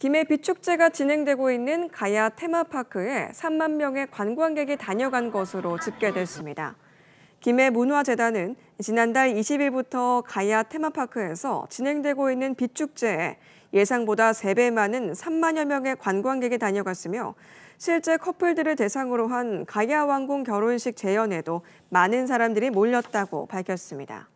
김해 비축제가 진행되고 있는 가야 테마파크에 3만 명의 관광객이 다녀간 것으로 집계됐습니다. 김해 문화재단은 지난달 20일부터 가야 테마파크에서 진행되고 있는 비축제에 예상보다 3배 많은 3만여 명의 관광객이 다녀갔으며 실제 커플들을 대상으로 한 가야 왕궁 결혼식 재연에도 많은 사람들이 몰렸다고 밝혔습니다.